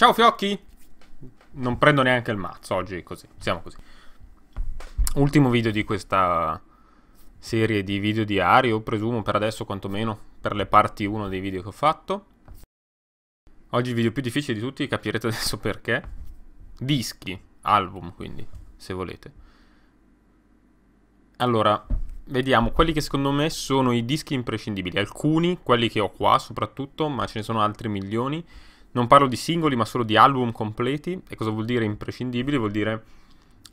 Ciao Fiocchi! Non prendo neanche il mazzo oggi, così. Siamo così. Ultimo video di questa serie di video diari, o presumo per adesso quantomeno, per le parti 1 dei video che ho fatto. Oggi il video più difficile di tutti, capirete adesso perché. Dischi, album quindi, se volete. Allora, vediamo quelli che secondo me sono i dischi imprescindibili. Alcuni, quelli che ho qua soprattutto, ma ce ne sono altri milioni. Non parlo di singoli, ma solo di album completi. E cosa vuol dire imprescindibili? Vuol dire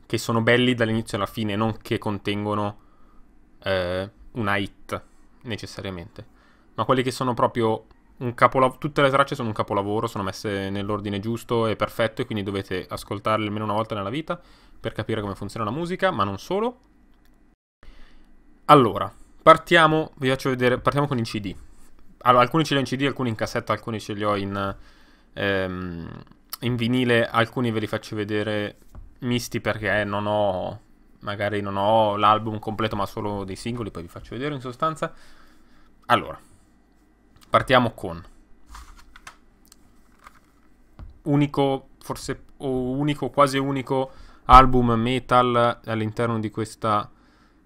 che sono belli dall'inizio alla fine, non che contengono eh, una hit necessariamente. Ma quelli che sono proprio un capolavoro. Tutte le tracce sono un capolavoro, sono messe nell'ordine giusto e perfetto, e quindi dovete ascoltarle almeno una volta nella vita per capire come funziona la musica, ma non solo. Allora, partiamo, vi faccio vedere, partiamo con i CD. Allora, alcuni ce li ho in CD, alcuni in cassetta, alcuni ce li ho in ehm, in vinile alcuni ve li faccio vedere misti perché non ho magari non ho l'album completo ma solo dei singoli, poi vi faccio vedere in sostanza. Allora, partiamo con unico, forse o unico, quasi unico album metal all'interno di questa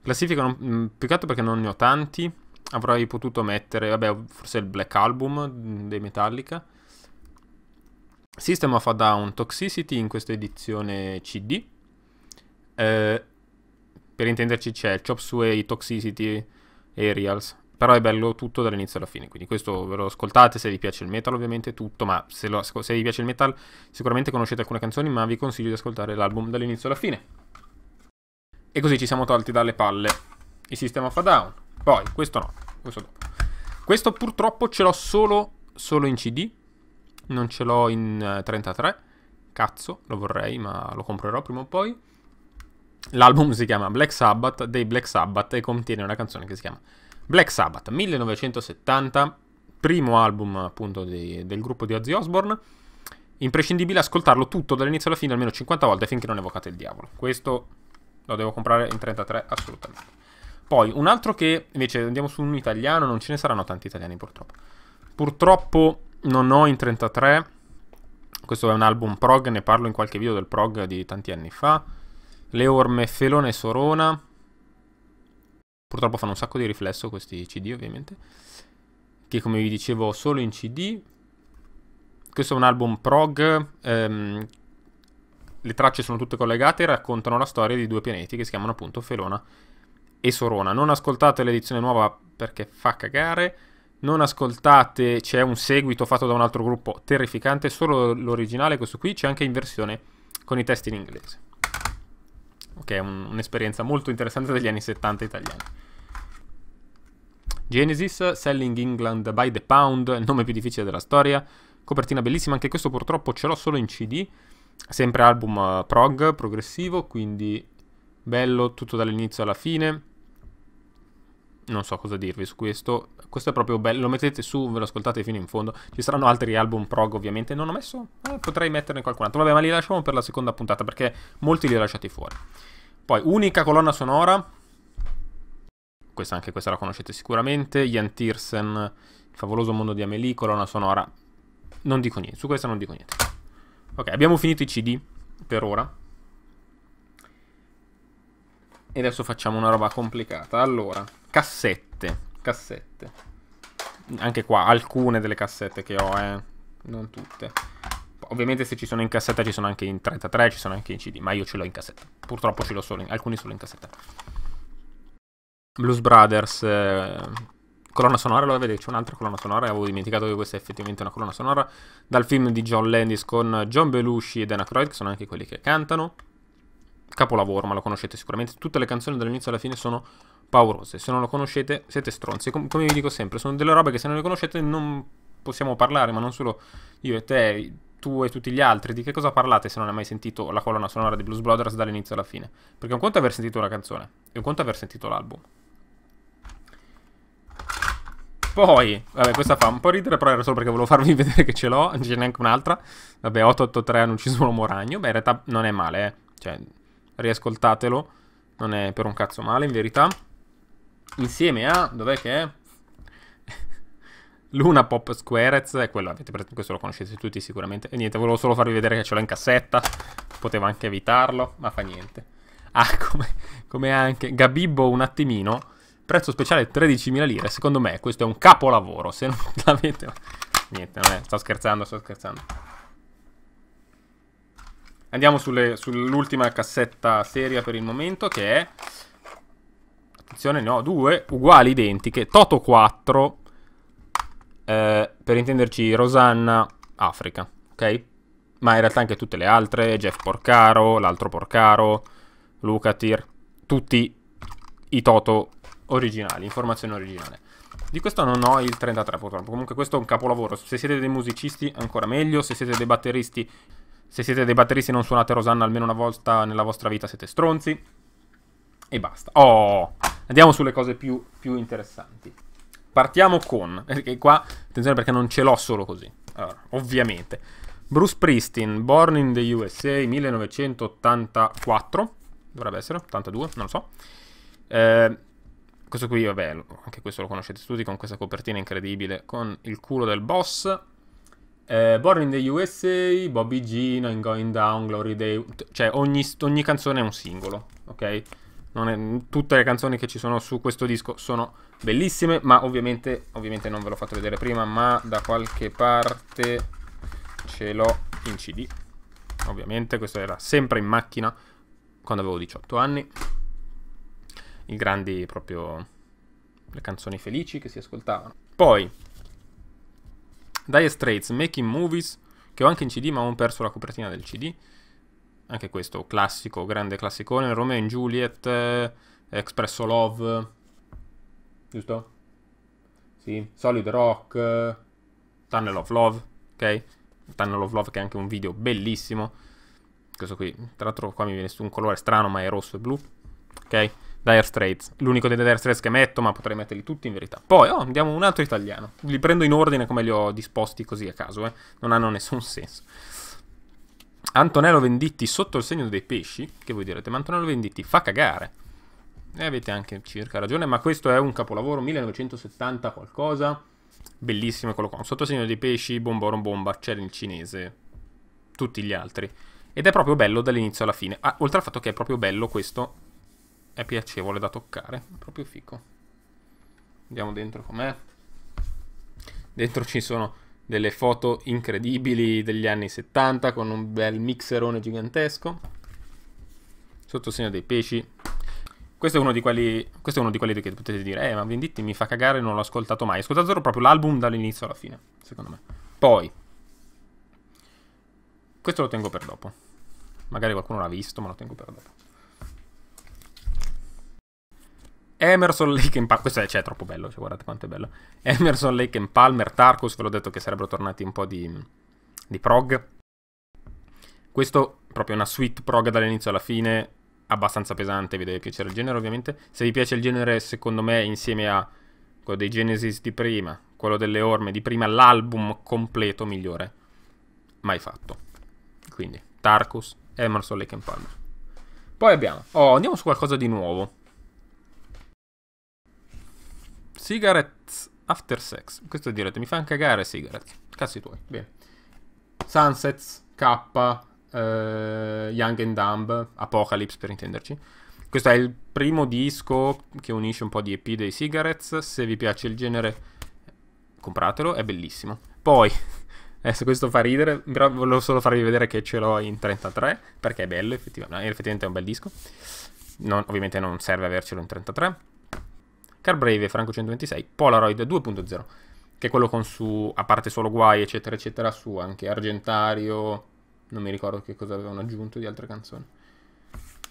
classifica, non, mm, più perché non ne ho tanti, avrei potuto mettere, vabbè, forse il Black Album mm, dei Metallica System of a Down Toxicity in questa edizione CD. Eh, per intenderci c'è Chop Suey, Toxicity e Reals. Però è bello tutto dall'inizio alla fine, quindi questo ve lo ascoltate se vi piace il metal ovviamente tutto, ma se, lo, se vi piace il metal sicuramente conoscete alcune canzoni, ma vi consiglio di ascoltare l'album dall'inizio alla fine. E così ci siamo tolti dalle palle il System of a Down. Poi, questo no, questo dopo. Questo purtroppo ce l'ho solo, solo in CD, non ce l'ho in 33. Eh, cazzo, lo vorrei, ma lo comprerò prima o poi. L'album si chiama Black Sabbath, dei Black Sabbath, e contiene una canzone che si chiama Black Sabbath 1970, primo album appunto di, del gruppo di Ozzy Osbourne. Imprescindibile ascoltarlo tutto dall'inizio alla fine almeno 50 volte finché non evocate il diavolo. Questo lo devo comprare in 33 assolutamente. Poi un altro che invece andiamo su un italiano, non ce ne saranno tanti italiani purtroppo. Purtroppo non ho in 33. Questo è un album prog, ne parlo in qualche video del prog di tanti anni fa. Le orme Felone e Sorona. Purtroppo fanno un sacco di riflesso questi CD, ovviamente. Che come vi dicevo solo in CD. Questo è un album prog. Ehm, le tracce sono tutte collegate e raccontano la storia di due pianeti che si chiamano appunto Felona e Sorona. Non ascoltate l'edizione nuova perché fa cagare non ascoltate, c'è un seguito fatto da un altro gruppo terrificante, solo l'originale, questo qui, c'è anche in versione con i testi in inglese. Ok, un'esperienza molto interessante degli anni 70 italiani. Genesis, Selling England by the Pound, il nome più difficile della storia, copertina bellissima, anche questo purtroppo ce l'ho solo in CD, sempre album eh, prog, progressivo, quindi bello tutto dall'inizio alla fine. Non so cosa dirvi su questo, questo è proprio bello, lo mettete su, ve lo ascoltate fino in fondo. Ci saranno altri album prog ovviamente, non ho messo, eh, potrei metterne qualcun altro. Vabbè, ma li lasciamo per la seconda puntata perché molti li ho lasciati fuori. Poi, unica colonna sonora. Questa anche questa la conoscete sicuramente, Jan Tiersen, Il favoloso mondo di Amelie, colonna sonora. Non dico niente, su questa non dico niente. Ok, abbiamo finito i CD per ora. E adesso facciamo una roba complicata. Allora, cassette cassette. Anche qua, alcune delle cassette che ho, eh. Non tutte. Ovviamente se ci sono in cassetta ci sono anche in 33, ci sono anche in CD, ma io ce l'ho in cassetta. Purtroppo ce l'ho solo in, alcuni solo in cassetta. Blues Brothers, eh, colonna sonora, lo vedete, c'è un'altra colonna sonora, avevo dimenticato che questa è effettivamente una colonna sonora, dal film di John Landis con John Belushi e Dana Croyd, che sono anche quelli che cantano capolavoro, ma lo conoscete sicuramente. Tutte le canzoni dall'inizio alla fine sono paurose. Se non lo conoscete, siete stronzi. Com come vi dico sempre, sono delle robe che se non le conoscete non possiamo parlare, ma non solo io e te, tu e tutti gli altri. Di che cosa parlate se non hai mai sentito la colonna sonora di Blues Brothers dall'inizio alla fine? Perché un conto è aver sentito la canzone, e un conto è aver sentito l'album. Poi, vabbè, questa fa un po' ridere, però era solo perché volevo farvi vedere che ce l'ho, non c'è neanche un'altra. Vabbè, 883 hanno ucciso un uomo ragno, beh, in realtà non è male, eh. Cioè, riascoltatelo, non è per un cazzo male in verità. Insieme a, dov'è che è? Luna Pop Squarez, è eh, quello, avete preso, questo lo conoscete tutti sicuramente. E niente, volevo solo farvi vedere che ce l'ho in cassetta, potevo anche evitarlo, ma fa niente. Ah, come, come anche Gabibbo un attimino, prezzo speciale 13.000 lire, secondo me questo è un capolavoro, se non l'avete... Niente, non è, sto scherzando, sto scherzando. Andiamo sull'ultima cassetta seria per il momento che è... Attenzione, no, due uguali, identiche. Toto 4, eh, per intenderci Rosanna, Africa, ok? Ma in realtà anche tutte le altre, Jeff Porcaro, l'altro Porcaro, Lucatir, tutti i Toto originali, informazione originale. Di questo non ho il 33 purtroppo, comunque questo è un capolavoro, se siete dei musicisti ancora meglio, se siete dei batteristi se siete dei batteristi e non suonate Rosanna almeno una volta nella vostra vita siete stronzi. E basta. Oh, andiamo sulle cose più, più interessanti. Partiamo con, perché eh, qua, attenzione perché non ce l'ho solo così. Allora, ovviamente. Bruce Pristin, Born in the USA 1984, dovrebbe essere, 82, non lo so. Eh, questo qui, vabbè, anche questo lo conoscete tutti, con questa copertina incredibile, con il culo del boss. Eh, Born in the USA, Bobby G, I'm Going Down, Glory Day. Cioè, ogni, ogni canzone è un singolo, ok? È, tutte le canzoni che ci sono su questo disco sono bellissime, ma ovviamente, ovviamente non ve l'ho fatto vedere prima, ma da qualche parte ce l'ho in CD. Ovviamente, questo era sempre in macchina quando avevo 18 anni. I grandi proprio le canzoni felici che si ascoltavano. Poi Dire Straits, Making Movies, che ho anche in CD ma ho perso la copertina del CD. Anche questo, classico, grande classicone. Romeo and Juliet, eh, Expresso Love, giusto? Sì, Solid Rock, eh, Tunnel of Love, ok? Tunnel of Love che è anche un video bellissimo. Questo qui, tra l'altro qua mi viene su un colore strano ma è rosso e blu, ok? Dire Straits. L'unico dei Dire Straits che metto, ma potrei metterli tutti in verità. Poi, oh, andiamo un altro italiano. Li prendo in ordine come li ho disposti così a caso, eh. Non hanno nessun senso. Antonello Venditti sotto il segno dei pesci. Che voi direte, ma Antonello Venditti fa cagare. E avete anche circa ragione, ma questo è un capolavoro 1970 qualcosa. Bellissimo quello qua. Sotto il segno dei pesci, bomboron bomba, c'è il cinese. Tutti gli altri. Ed è proprio bello dall'inizio alla fine. Ah, oltre al fatto che è proprio bello questo è piacevole da toccare, proprio fico. Andiamo dentro com'è. Dentro ci sono delle foto incredibili degli anni 70 con un bel mixerone gigantesco. Sotto segno dei pesci. Questo è uno di quelli, questo è uno di quelli che potete dire, eh ma Venditti mi fa cagare, non l'ho ascoltato mai. ascoltato proprio l'album dall'inizio alla fine, secondo me. Poi, questo lo tengo per dopo. Magari qualcuno l'ha visto, ma lo tengo per dopo. Emerson, Lake and Palmer, questo è, cioè, è troppo bello, cioè, guardate quanto è bello. Emerson, Lake and Palmer, Tarkus, ve l'ho detto che sarebbero tornati un po' di, di prog. Questo è proprio una suite prog dall'inizio alla fine, abbastanza pesante, vi deve piacere il genere ovviamente. Se vi piace il genere, secondo me, insieme a quello dei Genesis di prima, quello delle Orme di prima, l'album completo migliore mai fatto. Quindi, Tarkus, Emerson, Lake and Palmer. Poi abbiamo... Oh, andiamo su qualcosa di nuovo. Cigarettes After Sex. Questo direte, mi fa cagare Cigarettes. Cazzi tuoi, bene. Sunsets, K, eh, Young and Dumb, Apocalypse per intenderci. Questo è il primo disco che unisce un po' di EP dei Cigarettes. Se vi piace il genere, compratelo, è bellissimo. Poi, adesso questo fa ridere, però volevo solo farvi vedere che ce l'ho in 33, perché è bello, effettivamente, effettivamente è un bel disco. Non, ovviamente non serve avercelo in 33. Brave Franco 126, Polaroid 2.0, che è quello con su, a parte solo guai, eccetera, eccetera, su anche Argentario, non mi ricordo che cosa avevano aggiunto di altre canzoni.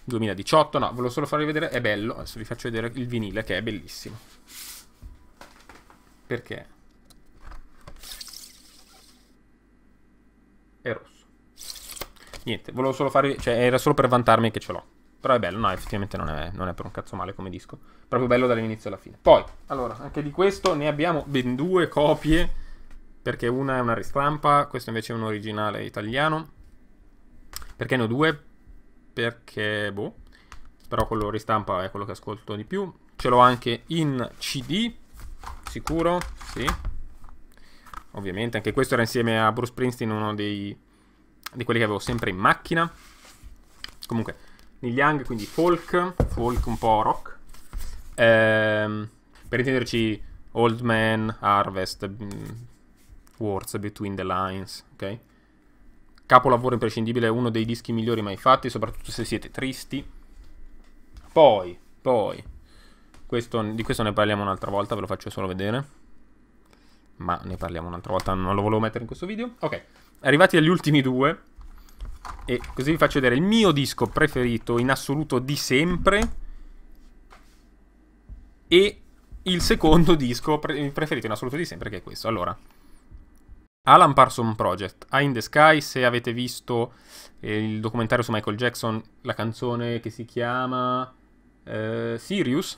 2018, no, volevo solo farvi vedere, è bello, adesso vi faccio vedere il vinile che è bellissimo. Perché? È rosso. Niente, volevo solo farvi, cioè era solo per vantarmi che ce l'ho. Però è bello, no, effettivamente non è, non è per un cazzo male come disco. Proprio bello dall'inizio alla fine. Poi, allora, anche di questo ne abbiamo ben due copie, perché una è una ristampa, questo invece è un originale italiano. Perché ne ho due? Perché, boh, però quello ristampa è quello che ascolto di più. Ce l'ho anche in CD, sicuro, sì. Ovviamente, anche questo era insieme a Bruce Princeton, uno dei, di quelli che avevo sempre in macchina. Comunque, Neil Young, quindi folk, folk un po' rock. Ehm, per intenderci Old Man, Harvest, mm, Words, Between the Lines, ok? Capolavoro imprescindibile, è uno dei dischi migliori mai fatti, soprattutto se siete tristi. Poi, poi, questo, di questo ne parliamo un'altra volta, ve lo faccio solo vedere. Ma ne parliamo un'altra volta, non lo volevo mettere in questo video. Ok, arrivati agli ultimi due, e così vi faccio vedere il mio disco preferito in assoluto di sempre. E il secondo disco pre preferito in assoluto di sempre, che è questo. Allora, Alan Parson Project, Eye in the Sky, se avete visto eh, il documentario su Michael Jackson, la canzone che si chiama eh, Sirius,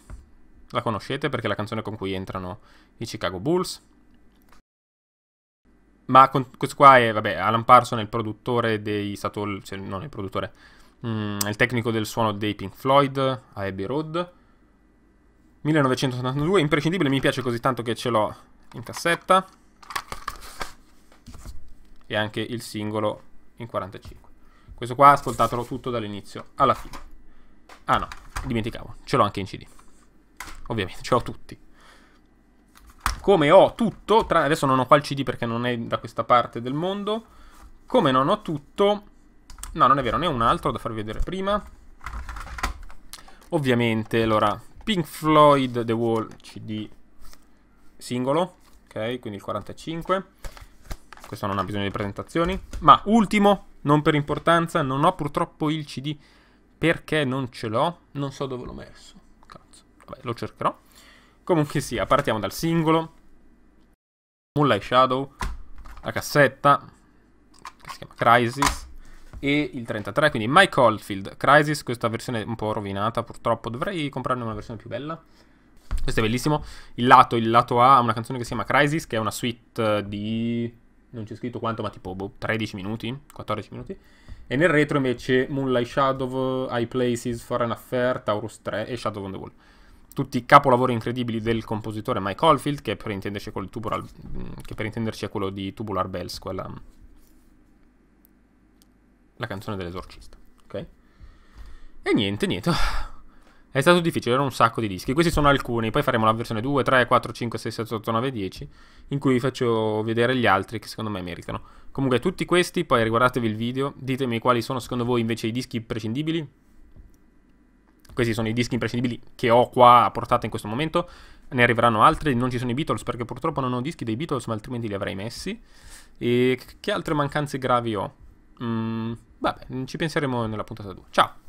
la conoscete perché è la canzone con cui entrano i Chicago Bulls. Ma con, questo qua è, vabbè, Alan Parson è il produttore dei Satol, cioè non è il produttore, mm, è il tecnico del suono dei Pink Floyd a Abbey Road. 1982, imprescindibile, mi piace così tanto che ce l'ho in cassetta. E anche il singolo in 45. Questo qua ascoltatelo tutto dall'inizio alla fine. Ah no, dimenticavo, ce l'ho anche in CD. Ovviamente, ce l'ho tutti. Come ho tutto, tra... adesso non ho qua il CD perché non è da questa parte del mondo. Come non ho tutto... No, non è vero, ne ho un altro da farvi vedere prima. Ovviamente, allora, Pink Floyd The Wall CD singolo, ok, quindi il 45. Questo non ha bisogno di presentazioni. Ma ultimo, non per importanza, non ho purtroppo il CD perché non ce l'ho. Non so dove l'ho messo. Cazzo, vabbè, lo cercherò. Comunque sia, partiamo dal singolo. Moonlight Shadow, la cassetta, che si chiama Crisis, e il 33, quindi Mike Oldfield, Crisis, questa versione un po' rovinata purtroppo, dovrei comprarne una versione più bella. Questo è bellissimo. Il lato, il lato A ha una canzone che si chiama Crisis, che è una suite eh, di... non c'è scritto quanto, ma tipo boh, 13 minuti, 14 minuti. E nel retro invece Moonlight Shadow, High Places, Foreign Affair, Taurus 3 e Shadow on the Wall tutti i capolavori incredibili del compositore Mike Oldfield, che per intenderci è quello di Tubular, mm, è quello di Tubular Bells, quella... la canzone dell'esorcista, ok? E niente, niente. È stato difficile, erano un sacco di dischi. Questi sono alcuni, poi faremo la versione 2, 3, 4, 5, 6, 7, 8, 9, 10, in cui vi faccio vedere gli altri che secondo me meritano. Comunque tutti questi, poi riguardatevi il video, ditemi quali sono secondo voi invece i dischi prescindibili questi sono i dischi imprescindibili che ho qua a portata in questo momento. Ne arriveranno altri, non ci sono i Beatles perché purtroppo non ho dischi dei Beatles, ma altrimenti li avrei messi. E che altre mancanze gravi ho? Mm, vabbè, ci penseremo nella puntata 2. Ciao!